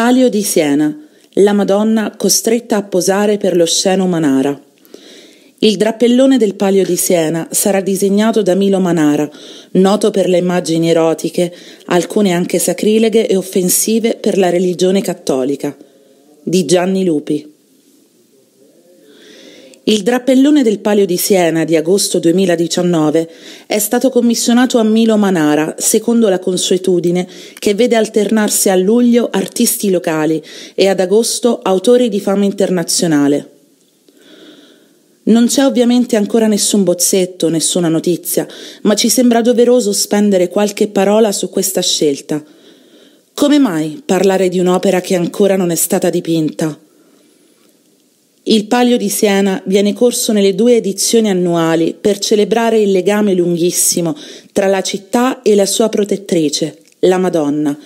Palio di Siena, la Madonna costretta a posare per lo sceno Manara. Il drappellone del Palio di Siena sarà disegnato da Milo Manara, noto per le immagini erotiche, alcune anche sacrileghe e offensive per la religione cattolica, di Gianni Lupi. Il drappellone del Palio di Siena di agosto 2019 è stato commissionato a Milo Manara, secondo la consuetudine che vede alternarsi a luglio artisti locali e ad agosto autori di fama internazionale. Non c'è ovviamente ancora nessun bozzetto, nessuna notizia, ma ci sembra doveroso spendere qualche parola su questa scelta. Come mai parlare di un'opera che ancora non è stata dipinta? Il Palio di Siena viene corso nelle due edizioni annuali per celebrare il legame lunghissimo tra la città e la sua protettrice, la Madonna,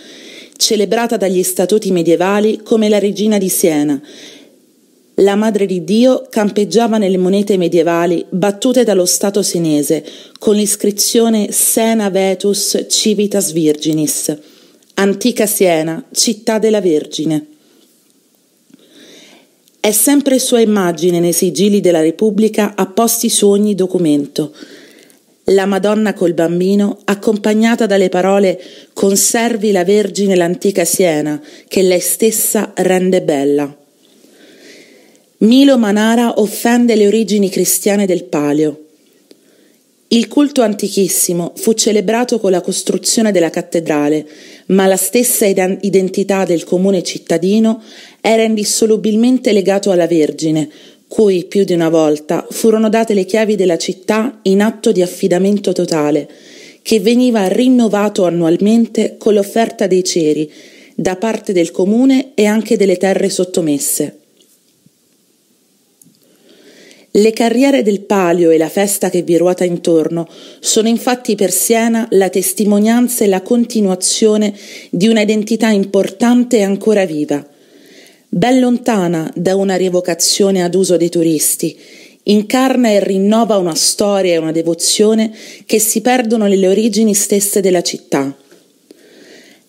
celebrata dagli statuti medievali come la regina di Siena. La Madre di Dio campeggiava nelle monete medievali battute dallo Stato senese con l'iscrizione Sena Vetus Civitas Virginis, antica Siena, città della Vergine. È sempre sua immagine nei sigilli della Repubblica apposti su ogni documento. La Madonna col bambino, accompagnata dalle parole Conservi la Vergine l'antica Siena, che lei stessa rende bella. Milo Manara offende le origini cristiane del Palio. Il culto antichissimo fu celebrato con la costruzione della cattedrale, ma la stessa identità del comune cittadino era indissolubilmente legato alla Vergine, cui più di una volta furono date le chiavi della città in atto di affidamento totale, che veniva rinnovato annualmente con l'offerta dei ceri da parte del comune e anche delle terre sottomesse. Le carriere del palio e la festa che vi ruota intorno sono infatti per Siena la testimonianza e la continuazione di una identità importante e ancora viva, ben lontana da una rievocazione ad uso dei turisti, incarna e rinnova una storia e una devozione che si perdono nelle origini stesse della città.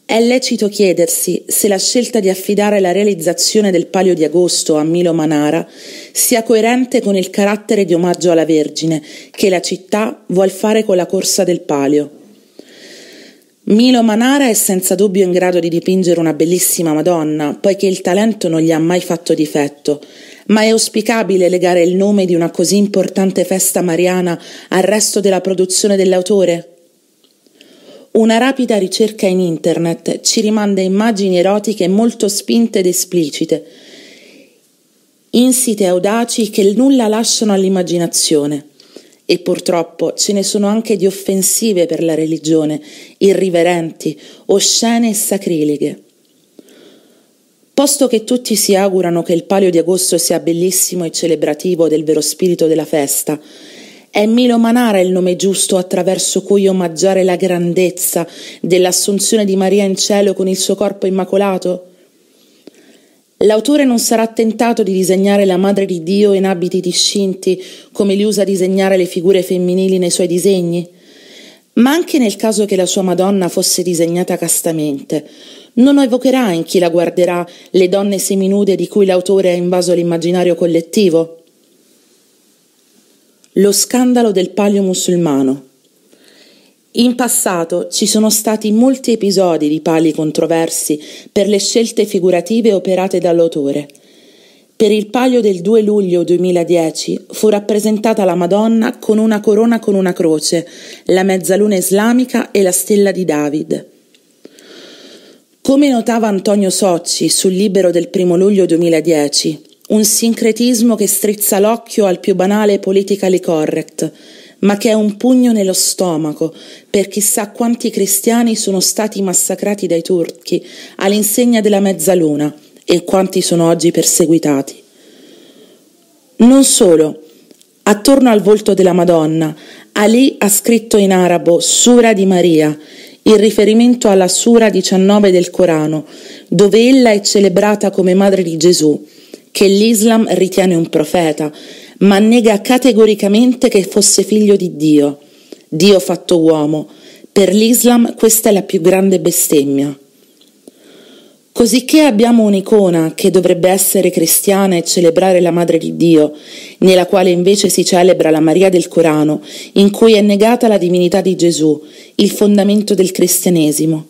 È lecito chiedersi se la scelta di affidare la realizzazione del Palio di Agosto a Milo Manara sia coerente con il carattere di omaggio alla Vergine che la città vuol fare con la corsa del Palio. Milo Manara è senza dubbio in grado di dipingere una bellissima Madonna, poiché il talento non gli ha mai fatto difetto, ma è auspicabile legare il nome di una così importante festa mariana al resto della produzione dell'autore? Una rapida ricerca in internet ci rimanda immagini erotiche molto spinte ed esplicite, insite audaci che nulla lasciano all'immaginazione. E purtroppo ce ne sono anche di offensive per la religione, irriverenti, oscene e sacrileghe. Posto che tutti si augurano che il palio di agosto sia bellissimo e celebrativo del vero spirito della festa, è Milo Manara il nome giusto attraverso cui omaggiare la grandezza dell'assunzione di Maria in cielo con il suo corpo immacolato? L'autore non sarà tentato di disegnare la Madre di Dio in abiti discinti, come li usa disegnare le figure femminili nei suoi disegni, ma anche nel caso che la sua Madonna fosse disegnata castamente, non evocherà in chi la guarderà le donne seminude di cui l'autore ha invaso l'immaginario collettivo lo scandalo del palio musulmano. In passato ci sono stati molti episodi di pali controversi per le scelte figurative operate dall'autore. Per il palio del 2 luglio 2010 fu rappresentata la Madonna con una corona con una croce, la mezzaluna islamica e la stella di David. Come notava Antonio Socci sul Libero del 1 luglio 2010, un sincretismo che strizza l'occhio al più banale politically correct, ma che è un pugno nello stomaco per chissà quanti cristiani sono stati massacrati dai turchi all'insegna della mezzaluna e quanti sono oggi perseguitati. Non solo, attorno al volto della Madonna, Ali ha scritto in arabo Sura di Maria, in riferimento alla Sura 19 del Corano, dove ella è celebrata come madre di Gesù che l'Islam ritiene un profeta, ma nega categoricamente che fosse figlio di Dio, Dio fatto uomo. Per l'Islam questa è la più grande bestemmia. Cosicché abbiamo un'icona che dovrebbe essere cristiana e celebrare la Madre di Dio, nella quale invece si celebra la Maria del Corano, in cui è negata la divinità di Gesù, il fondamento del cristianesimo.